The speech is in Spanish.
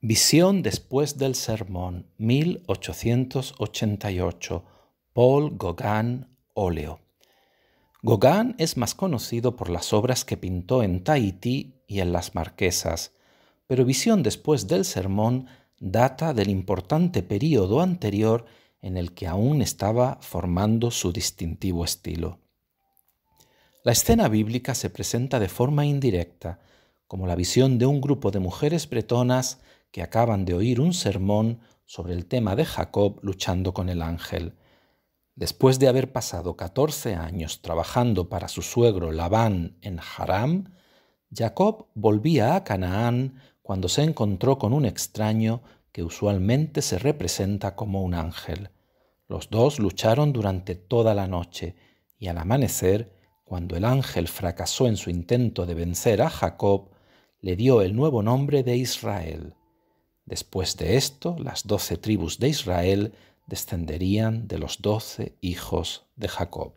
Visión después del sermón 1888 Paul Gauguin óleo. Gauguin es más conocido por las obras que pintó en Tahití y en las Marquesas, pero Visión después del sermón data del importante período anterior en el que aún estaba formando su distintivo estilo. La escena bíblica se presenta de forma indirecta, como la visión de un grupo de mujeres bretonas que acaban de oír un sermón sobre el tema de Jacob luchando con el ángel. Después de haber pasado 14 años trabajando para su suegro Labán en Haram, Jacob volvía a Canaán cuando se encontró con un extraño que usualmente se representa como un ángel. Los dos lucharon durante toda la noche y al amanecer, cuando el ángel fracasó en su intento de vencer a Jacob, le dio el nuevo nombre de Israel. Después de esto, las doce tribus de Israel descenderían de los doce hijos de Jacob.